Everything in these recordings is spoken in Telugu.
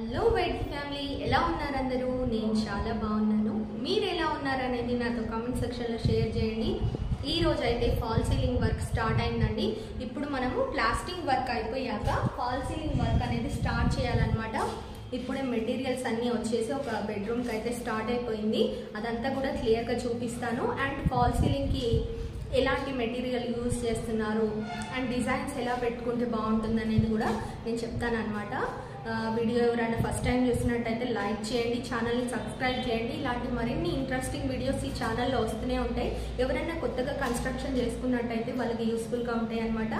హలో వెయిట్ ఫ్యామిలీ ఎలా ఉన్నారు అందరూ నేను చాలా బాగున్నాను మీరు ఎలా ఉన్నారనేది నాతో కామెంట్ సెక్షన్లో షేర్ చేయండి ఈ అయితే ఫాల్ సీలింగ్ వర్క్ స్టార్ట్ అయిందండి ఇప్పుడు మనము ప్లాస్టింగ్ వర్క్ అయిపోయాక ఫాల్ సీలింగ్ వర్క్ అనేది స్టార్ట్ చేయాలన్నమాట ఇప్పుడే మెటీరియల్స్ అన్నీ వచ్చేసి ఒక బెడ్రూమ్కి అయితే స్టార్ట్ అయిపోయింది అదంతా కూడా క్లియర్గా చూపిస్తాను అండ్ ఫాల్ సీలింగ్కి ఎలాంటి మెటీరియల్ యూజ్ చేస్తున్నారు అండ్ డిజైన్స్ ఎలా పెట్టుకుంటే బాగుంటుంది అనేది కూడా నేను చెప్తాను అనమాట వీడియో ఎవరైనా ఫస్ట్ టైం చూసినట్టయితే లైక్ చేయండి ఛానల్ని సబ్స్క్రైబ్ చేయండి ఇలాంటి మరిన్ని ఇంట్రెస్టింగ్ వీడియోస్ ఈ ఛానల్లో వస్తూనే ఉంటాయి ఎవరైనా కొత్తగా కన్స్ట్రక్షన్ చేసుకున్నట్టయితే వాళ్ళకి యూస్ఫుల్గా ఉంటాయి అనమాట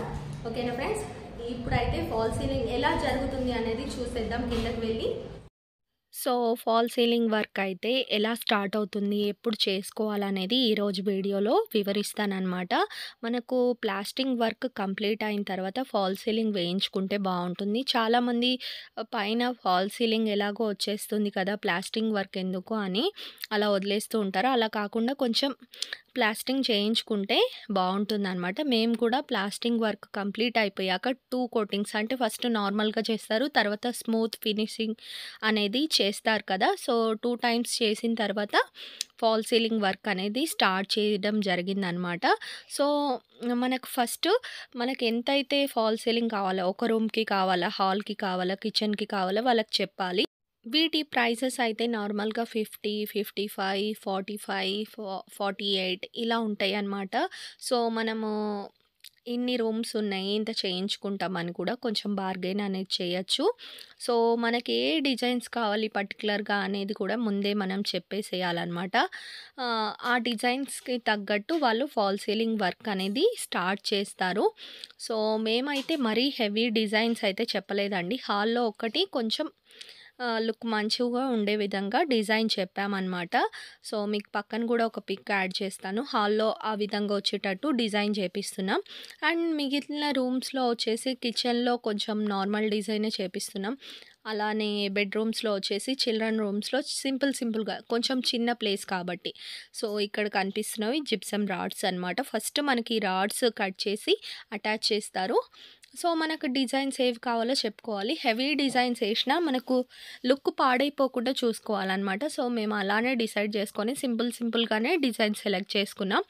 ఓకేనా ఫ్రెండ్స్ ఇప్పుడైతే ఫాల్ సీలింగ్ ఎలా జరుగుతుంది అనేది చూసేద్దాం కిందకి వెళ్ళి సో ఫాల్ సీలింగ్ వర్క్ అయితే ఎలా స్టార్ట్ అవుతుంది ఎప్పుడు చేసుకోవాలనేది ఈరోజు వీడియోలో వివరిస్తానమాట మనకు ప్లాస్టింగ్ వర్క్ కంప్లీట్ అయిన తర్వాత ఫాల్ సీలింగ్ వేయించుకుంటే బాగుంటుంది చాలామంది పైన ఫాల్ సీలింగ్ ఎలాగో వచ్చేస్తుంది కదా ప్లాస్టింగ్ వర్క్ ఎందుకు అని అలా వదిలేస్తూ ఉంటారు అలా కాకుండా కొంచెం ప్లాస్టింగ్ చేయించుకుంటే బాగుంటుంది అనమాట మేము కూడా ప్లాస్టింగ్ వర్క్ కంప్లీట్ అయిపోయాక టూ కోటింగ్స్ అంటే ఫస్ట్ నార్మల్గా చేస్తారు తర్వాత స్మూత్ ఫినిషింగ్ అనేది చేస్తారు కదా సో టూ టైమ్స్ చేసిన తర్వాత ఫాల్ సీలింగ్ వర్క్ అనేది స్టార్ట్ చేయడం జరిగిందనమాట సో మనకు ఫస్ట్ మనకు ఎంతైతే ఫాల్ సీలింగ్ కావాలో ఒక రూమ్కి కావాలా హాల్కి కావాలా కిచెన్కి కావాలా వాళ్ళకి చెప్పాలి వీటి ప్రైసెస్ అయితే నార్మల్గా fifty fifty five forty five forty eight ఇలా ఉంటాయి అన్నమాట సో మనము ఇన్ని రూమ్స్ ఉన్నాయి ఇంత చేయించుకుంటామని కూడా కొంచెం బార్గెన్ అనేది చేయొచ్చు సో మనకి ఏ డిజైన్స్ కావాలి పర్టికులర్గా అనేది కూడా ముందే మనం చెప్పేసేయాలన్నమాట ఆ డిజైన్స్కి తగ్గట్టు వాళ్ళు ఫాల్ సీలింగ్ వర్క్ అనేది స్టార్ట్ చేస్తారు సో మేమైతే మరీ హెవీ డిజైన్స్ అయితే చెప్పలేదండి హాల్లో ఒకటి కొంచెం లుక్ మంచిగా ఉండే విధంగా డిజైన్ చెప్పామన్నమాట సో మీకు పక్కన కూడా ఒక పిక్ యాడ్ చేస్తాను హాల్లో ఆ విధంగా వచ్చేటట్టు డిజైన్ చేపిస్తున్నాం అండ్ మిగిలిన రూమ్స్లో వచ్చేసి కిచెన్లో కొంచెం నార్మల్ డిజైనే చేపిస్తున్నాం అలానే బెడ్రూమ్స్లో వచ్చేసి చిల్డ్రన్ రూమ్స్లో సింపుల్ సింపుల్గా కొంచెం చిన్న ప్లేస్ కాబట్టి సో ఇక్కడ కనిపిస్తున్నవి జిప్సమ్ రాడ్స్ అనమాట ఫస్ట్ మనకి రాడ్స్ కట్ చేసి అటాచ్ చేస్తారు సో మనకు డిజైన్స్ ఏవి కావాలో చెప్పుకోవాలి హెవీ డిజైన్స్ వేసినా మనకు లుక్ పాడైపోకుండా చూసుకోవాలన్నమాట సో మేము అలానే డిసైడ్ చేసుకొని సింపుల్ సింపుల్గానే డిజైన్ సెలెక్ట్ చేసుకున్నాం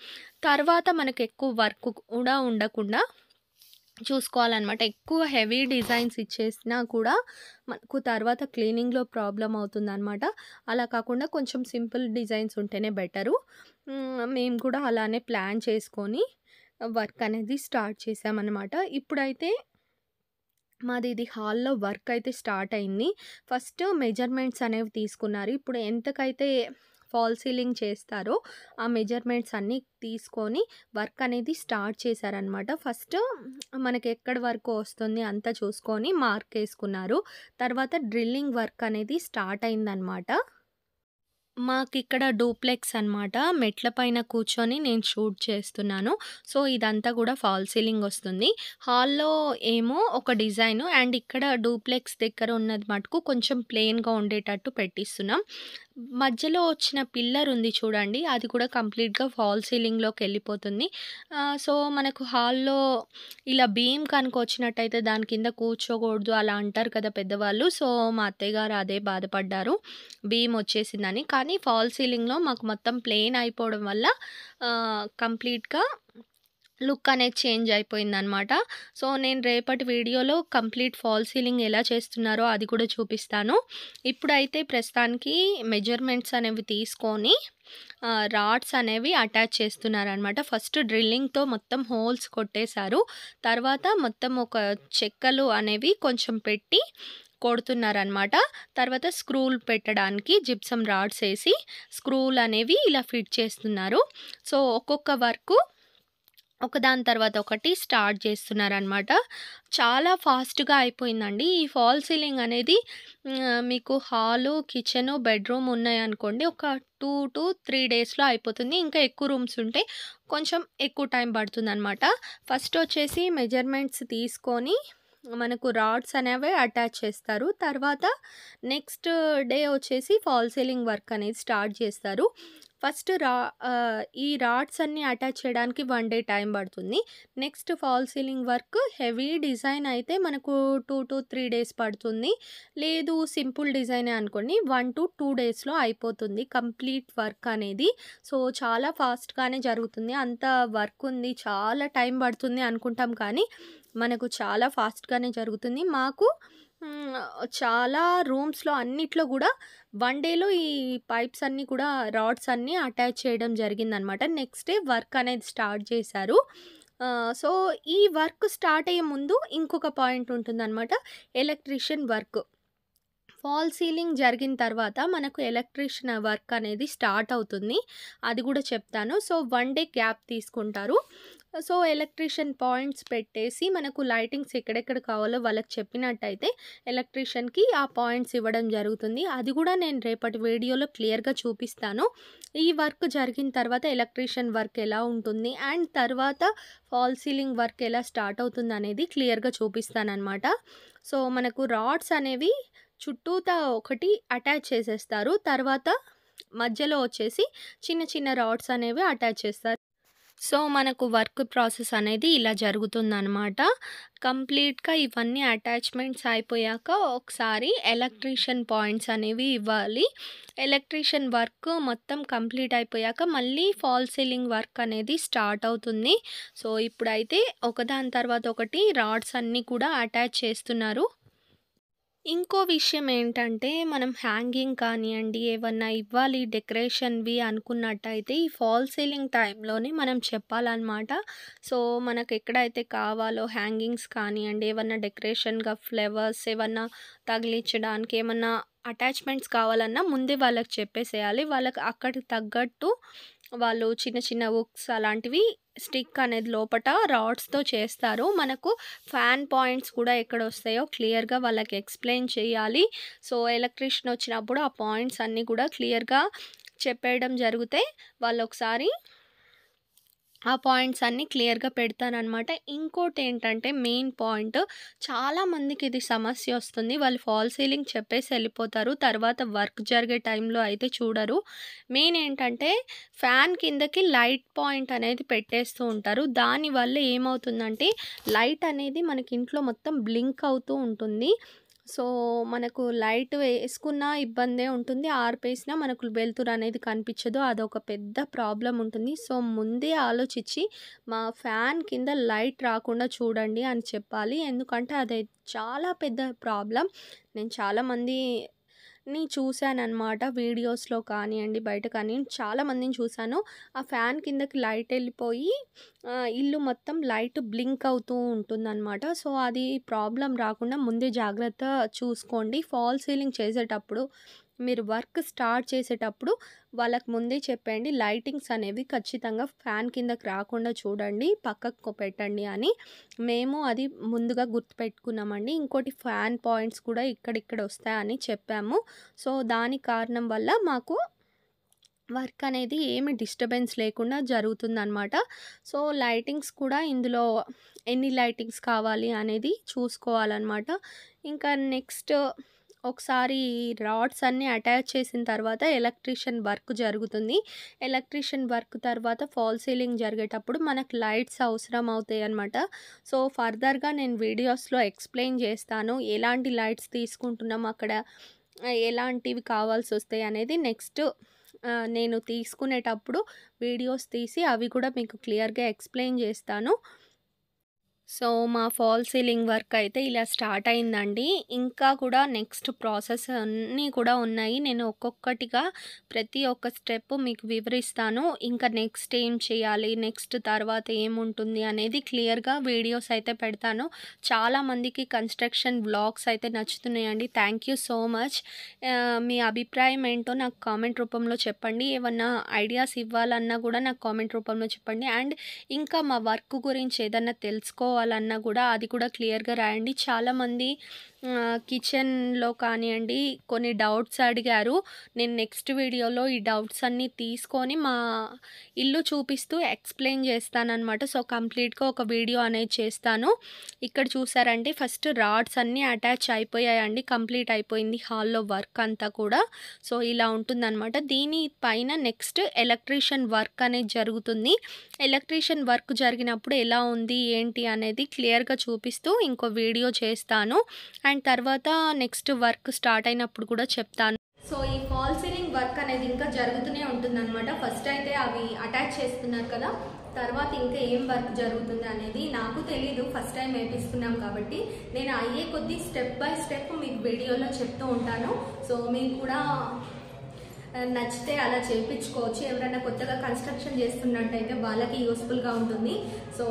తర్వాత మనకు ఎక్కువ వర్క్ కూడా ఉండకుండా చూసుకోవాలన్నమాట ఎక్కువ హెవీ డిజైన్స్ ఇచ్చేసినా కూడా మనకు తర్వాత క్లీనింగ్లో ప్రాబ్లం అవుతుందన్నమాట అలా కాకుండా కొంచెం సింపుల్ డిజైన్స్ ఉంటేనే బెటరు మేము కూడా అలానే ప్లాన్ చేసుకొని వర్క్ అనేది స్టార్ట్ చేసామన్నమాట ఇప్పుడైతే మాది ఇది హాల్లో వర్క్ అయితే స్టార్ట్ అయింది ఫస్ట్ మెజర్మెంట్స్ అనేవి తీసుకున్నారు ఇప్పుడు ఎంతకైతే ఫాల్ సీలింగ్ చేస్తారో ఆ మెజర్మెంట్స్ అన్నీ తీసుకొని వర్క్ అనేది స్టార్ట్ చేశారనమాట ఫస్ట్ మనకి ఎక్కడ వర్క్ వస్తుంది అంతా చూసుకొని మార్క్ వేసుకున్నారు తర్వాత డ్రిల్లింగ్ వర్క్ అనేది స్టార్ట్ అయిందనమాట మాకు ఇక్కడ డూప్లెక్స్ అనమాట మెట్ల పైన కూర్చొని నేను షూట్ చేస్తున్నాను సో ఇదంతా కూడా ఫాల్ సీలింగ్ వస్తుంది హాల్లో ఏమో ఒక డిజైన్ అండ్ ఇక్కడ డూప్లెక్స్ దగ్గర ఉన్నది మటుకు కొంచెం ప్లెయిన్గా ఉండేటట్టు పెట్టిస్తున్నాం మధ్యలో వచ్చిన పిల్లర్ ఉంది చూడండి అది కూడా కంప్లీట్గా ఫాల్ సీలింగ్లోకి వెళ్ళిపోతుంది సో మనకు హాల్లో ఇలా బీమ్ కనుక వచ్చినట్టయితే దాని కింద కూర్చోకూడదు అలా అంటారు కదా పెద్దవాళ్ళు సో మా అత్తయ్య గారు అదే బాధపడ్డారు బీమ్ వచ్చేసిందని కానీ కానీ ఫాల్ సీలింగ్లో మాకు మొత్తం ప్లెయిన్ అయిపోవడం వల్ల కంప్లీట్గా లుక్ అనేది చేంజ్ అయిపోయిందనమాట సో నేను రేపటి వీడియోలో కంప్లీట్ ఫాల్ సీలింగ్ ఎలా చేస్తున్నారో అది కూడా చూపిస్తాను ఇప్పుడైతే ప్రస్తుతానికి మెజర్మెంట్స్ అనేవి తీసుకొని రాడ్స్ అనేవి అటాచ్ చేస్తున్నారనమాట ఫస్ట్ డ్రిల్లింగ్తో మొత్తం హోల్స్ కొట్టేశారు తర్వాత మొత్తం ఒక చెక్కలు అనేవి కొంచెం పెట్టి కొడుతున్నారనమాట తర్వాత స్క్రూలు పెట్టడానికి జిప్సం రాడ్స్ వేసి స్క్రూలు అనేవి ఇలా ఫిట్ చేస్తున్నారు సో ఒక్కొక్క వర్క్ ఒకదాని తర్వాత ఒకటి స్టార్ట్ చేస్తున్నారనమాట చాలా ఫాస్ట్గా అయిపోయిందండి ఈ ఫాల్ సీలింగ్ అనేది మీకు హాలు కిచెను బెడ్రూమ్ ఉన్నాయనుకోండి ఒక టూ టు త్రీ డేస్లో అయిపోతుంది ఇంకా ఎక్కువ రూమ్స్ ఉంటే కొంచెం ఎక్కువ టైం పడుతుంది అనమాట ఫస్ట్ వచ్చేసి మెజర్మెంట్స్ తీసుకొని మనకు రాడ్స్ అనేవి అటాచ్ చేస్తారు తర్వాత నెక్స్ట్ డే వచ్చేసి ఫాల్ సీలింగ్ వర్క్ అనేది స్టార్ట్ చేస్తారు ఫస్ట్ రా ఈ రాడ్స్ అన్నీ అటాచ్ చేయడానికి వన్ డే టైం పడుతుంది next fall ceiling work heavy design అయితే మనకు టూ టు త్రీ డేస్ పడుతుంది లేదు సింపుల్ డిజైనే అనుకోండి వన్ టు టూ డేస్లో అయిపోతుంది కంప్లీట్ వర్క్ అనేది సో చాలా ఫాస్ట్గానే జరుగుతుంది అంత వర్క్ ఉంది చాలా టైం పడుతుంది అనుకుంటాం కానీ మనకు చాలా ఫాస్ట్గానే జరుగుతుంది మాకు చాలా రూమ్స్లో అన్నిట్లో కూడా వన్ డేలో ఈ పైప్స్ అన్నీ కూడా రాడ్స్ అన్నీ అటాచ్ చేయడం జరిగిందనమాట నెక్స్ట్ డే వర్క్ అనేది స్టార్ట్ చేశారు సో ఈ వర్క్ స్టార్ట్ అయ్యే ముందు ఇంకొక పాయింట్ ఉంటుందన్నమాట ఎలక్ట్రీషియన్ వర్క్ ఫాల్ సీలింగ్ జరిగిన తర్వాత మనకు ఎలక్ట్రిషియన్ వర్క్ అనేది స్టార్ట్ అవుతుంది అది కూడా చెప్తాను సో వన్ డే గ్యాప్ తీసుకుంటారు సో ఎలక్ట్రీషియన్ పాయింట్స్ పెట్టేసి మనకు లైటింగ్స్ ఎక్కడెక్కడ కావాలో వాళ్ళకి చెప్పినట్టయితే ఎలక్ట్రీషియన్కి ఆ పాయింట్స్ ఇవ్వడం జరుగుతుంది అది కూడా నేను రేపటి వీడియోలో క్లియర్గా చూపిస్తాను ఈ వర్క్ జరిగిన తర్వాత ఎలక్ట్రీషియన్ వర్క్ ఎలా ఉంటుంది అండ్ తర్వాత ఫాల్ సీలింగ్ వర్క్ ఎలా స్టార్ట్ అవుతుంది అనేది క్లియర్గా చూపిస్తాను అనమాట సో మనకు రాడ్స్ అనేవి చుట్టూతా ఒకటి అటాచ్ చేసేస్తారు తర్వాత మధ్యలో వచ్చేసి చిన్న చిన్న రాడ్స్ అనేవి అటాచ్ చేస్తారు సో మనకు వర్క్ ప్రాసెస్ అనేది ఇలా జరుగుతుందనమాట కంప్లీట్గా ఇవన్నీ అటాచ్మెంట్స్ అయిపోయాక ఒకసారి ఎలక్ట్రీషియన్ పాయింట్స్ అనేవి ఇవ్వాలి ఎలక్ట్రీషియన్ వర్క్ మొత్తం కంప్లీట్ అయిపోయాక మళ్ళీ ఫాల్ సీలింగ్ వర్క్ అనేది స్టార్ట్ అవుతుంది సో ఇప్పుడైతే ఒకదాని తర్వాత ఒకటి రాడ్స్ అన్నీ కూడా అటాచ్ చేస్తున్నారు ఇంకో విషయం ఏంటంటే మనం హ్యాంగింగ్ కానివ్వండి ఏమన్నా ఇవ్వాలి డెకరేషన్వి అనుకున్నట్టయితే ఈ ఫాల్ సీలింగ్ టైంలోనే మనం చెప్పాలన్నమాట సో మనకు ఎక్కడైతే కావాలో హ్యాంగింగ్స్ కానివ్వండి ఏమన్నా డెకరేషన్గా ఫ్లేవర్స్ ఏమన్నా తగిలించడానికి ఏమన్నా అటాచ్మెంట్స్ కావాలన్నా ముందే వాళ్ళకి చెప్పేసేయాలి వాళ్ళకి అక్కడికి తగ్గట్టు వాళ్ళు చిన్న చిన్న హుక్స్ అలాంటివి స్టిక్ అనేది లోపట రాడ్స్తో చేస్తారు మనకు ఫ్యాన్ పాయింట్స్ కూడా ఎక్కడ వస్తాయో క్లియర్గా వాళ్ళకి ఎక్స్ప్లెయిన్ చేయాలి సో ఎలక్ట్రీషియన్ వచ్చినప్పుడు ఆ పాయింట్స్ అన్నీ కూడా క్లియర్గా చెప్పేయడం జరిగితే వాళ్ళు ఒకసారి ఆ పాయింట్స్ అన్నీ క్లియర్గా పెడతానమాట ఇంకోటి ఏంటంటే మెయిన్ పాయింట్ చాలామందికి ఇది సమస్య వస్తుంది వాళ్ళు ఫాల్ సీలింగ్ చెప్పేసి వెళ్ళిపోతారు తర్వాత వర్క్ జరిగే టైంలో అయితే చూడరు మెయిన్ ఏంటంటే ఫ్యాన్ కిందకి లైట్ పాయింట్ అనేది పెట్టేస్తూ ఉంటారు దానివల్ల ఏమవుతుందంటే లైట్ అనేది మనకి ఇంట్లో మొత్తం బ్లింక్ అవుతూ ఉంటుంది సో మనకు లైట్ వేసుకున్న ఇబ్బందే ఉంటుంది ఆర్పేసినా మనకు వెలుతురు అనేది కనిపించదు అదొక పెద్ద ప్రాబ్లం ఉంటుంది సో ముందే ఆలోచించి మా ఫ్యాన్ కింద లైట్ రాకుండా చూడండి అని చెప్పాలి ఎందుకంటే అది చాలా పెద్ద ప్రాబ్లం నేను చాలామంది ని చూశానమాట వీడియోస్లో కానివ్వండి బయట కానీ చాలామందిని చూశాను ఆ ఫ్యాన్ కిందకి లైట్ వెళ్ళిపోయి ఇల్లు మొత్తం లైట్ బ్లింక్ అవుతూ ఉంటుందన్నమాట సో అది ప్రాబ్లం రాకుండా ముందే జాగ్రత్త చూసుకోండి ఫాల్ సీలింగ్ చేసేటప్పుడు మీరు వర్క్ స్టార్ట్ చేసేటప్పుడు వాళ్ళకు ముందే చెప్పండి లైటింగ్స్ అనేవి ఖచ్చితంగా ఫ్యాన్ కిందకి రాకుండా చూడండి పక్కకు పెట్టండి అని మేము అది ముందుగా గుర్తుపెట్టుకున్నామండి ఇంకోటి ఫ్యాన్ పాయింట్స్ కూడా ఇక్కడిక్కడ వస్తాయని చెప్పాము సో దాని కారణం వల్ల మాకు వర్క్ అనేది ఏమి డిస్టర్బెన్స్ లేకుండా జరుగుతుందనమాట సో లైటింగ్స్ కూడా ఇందులో ఎన్ని లైటింగ్స్ కావాలి అనేది చూసుకోవాలన్నమాట ఇంకా నెక్స్ట్ ఒకసారి రాడ్స్ అన్నీ అటాచ్ చేసిన తర్వాత ఎలక్ట్రీషియన్ వర్క్ జరుగుతుంది ఎలక్ట్రీషియన్ వర్క్ తర్వాత ఫాల్ సీలింగ్ జరిగేటప్పుడు మనకు లైట్స్ అవసరం అవుతాయి అనమాట సో ఫర్దర్గా నేను వీడియోస్లో ఎక్స్ప్లెయిన్ చేస్తాను ఎలాంటి లైట్స్ తీసుకుంటున్నాం అక్కడ ఎలాంటివి కావాల్సి వస్తాయి అనేది నెక్స్ట్ నేను తీసుకునేటప్పుడు వీడియోస్ తీసి అవి కూడా మీకు క్లియర్గా ఎక్స్ప్లెయిన్ చేస్తాను సో మా ఫాల్ సీలింగ్ వర్క్ అయితే ఇలా స్టార్ట్ అయిందండి ఇంకా కూడా నెక్స్ట్ ప్రాసెస్ అన్నీ కూడా ఉన్నాయి నేను ఒక్కొక్కటిగా ప్రతి ఒక్క స్టెప్ మీకు వివరిస్తాను ఇంకా నెక్స్ట్ ఏం చేయాలి నెక్స్ట్ తర్వాత ఏముంటుంది అనేది క్లియర్గా వీడియోస్ అయితే పెడతాను చాలామందికి కన్స్ట్రక్షన్ బ్లాగ్స్ అయితే నచ్చుతున్నాయండి థ్యాంక్ యూ సో మచ్ మీ అభిప్రాయం ఏంటో నాకు కామెంట్ రూపంలో చెప్పండి ఏమన్నా ఐడియాస్ ఇవ్వాలన్నా కూడా నాకు కామెంట్ రూపంలో చెప్పండి అండ్ ఇంకా మా వర్క్ గురించి ఏదన్నా తెలుసుకో చేసుకోవాలన్నా కూడా అది కూడా క్లియర్గా రాయండి చాలామంది కిచెన్లో కానివ్వండి కొన్ని డౌట్స్ అడిగారు నేను నెక్స్ట్ వీడియోలో ఈ డౌట్స్ అన్నీ తీసుకొని మా ఇల్లు చూపిస్తూ ఎక్స్ప్లెయిన్ చేస్తానమాట సో కంప్లీట్గా ఒక వీడియో అనేది చేస్తాను ఇక్కడ చూసారంటే ఫస్ట్ రాడ్స్ అన్నీ అటాచ్ అయిపోయాయండి కంప్లీట్ అయిపోయింది హాల్లో వర్క్ అంతా కూడా సో ఇలా ఉంటుందన్నమాట దీని పైన నెక్స్ట్ ఎలక్ట్రీషియన్ వర్క్ అనేది జరుగుతుంది ఎలక్ట్రీషియన్ వర్క్ జరిగినప్పుడు ఎలా ఉంది ఏంటి అనేది అనేది క్లియర్గా చూపిస్తూ ఇంకో వీడియో చేస్తాను అండ్ తర్వాత నెక్స్ట్ వర్క్ స్టార్ట్ అయినప్పుడు కూడా చెప్తాను సో ఈ ఫాల్ సీలింగ్ వర్క్ అనేది ఇంకా జరుగుతూనే ఉంటుంది అనమాట ఫస్ట్ అయితే అవి అటాచ్ చేస్తున్నారు కదా తర్వాత ఇంకా ఏం వర్క్ జరుగుతుంది అనేది నాకు తెలీదు ఫస్ట్ టైం వేపిస్తున్నాం కాబట్టి నేను అయ్యే కొద్దీ స్టెప్ బై స్టెప్ మీకు వీడియోలో చెప్తూ ఉంటాను సో మీకు కూడా నచ్చితే అలా చేయించుకోవచ్చు ఎవరైనా కొత్తగా కన్స్ట్రక్షన్ చేస్తున్నట్టయితే వాళ్ళకి యూస్ఫుల్గా ఉంటుంది సో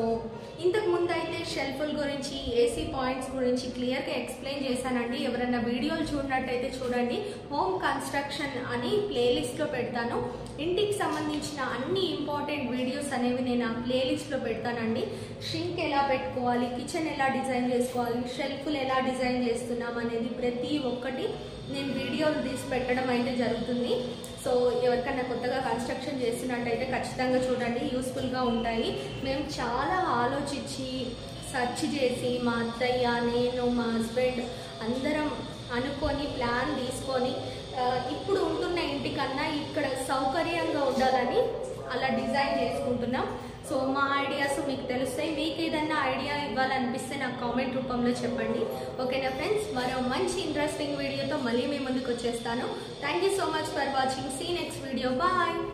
ఇంతకు ముందు అయితే షెల్ఫుల్ గురించి ఏసీ పాయింట్స్ గురించి క్లియర్గా ఎక్స్ప్లెయిన్ చేశానండి ఎవరైనా వీడియోలు చూడనట్టయితే చూడండి హోమ్ కన్స్ట్రక్షన్ అని ప్లేలిస్ట్లో పెడతాను ఇంటికి సంబంధించిన అన్ని ఇంపార్టెంట్ వీడియోస్ అనేవి నేను ఆ ప్లేలిస్ట్లో పెడతానండి షింక్ ఎలా పెట్టుకోవాలి కిచెన్ ఎలా డిజైన్ చేసుకోవాలి షెల్ఫ్లు ఎలా డిజైన్ చేస్తున్నాం అనేది ప్రతి ఒక్కటి నేను వీడియోలు తీసి పెట్టడం అయితే జరుగుతుంది సో ఎవరికైనా కొత్తగా కన్స్ట్రక్షన్ చేస్తున్నట్టయితే ఖచ్చితంగా చూడండి యూస్ఫుల్గా ఉంటాయి మేము చాలా ఆలోచించి సర్చ్ చేసి మా అత్తయ్య నేను మా హస్బెండ్ అందరం అనుకొని ప్లాన్ తీసుకొని ఇప్పుడు ఉంటున్న ఇంటికన్నా ఇక్కడ సౌకర్యంగా ఉండాలని అలా డిజైన్ చేసుకుంటున్నాం సో మా ఐడియాస్ మీకు తెలుస్తాయి మీకు ఏదన్నా ఐడియా ఇవ్వాలనిపిస్తే నాకు కామెంట్ రూపంలో చెప్పండి ఓకేనా ఫ్రెండ్స్ మరో మంచి ఇంట్రెస్టింగ్ వీడియోతో మళ్ళీ మీ ముందుకు వచ్చేస్తాను thank so much for watching see next video bye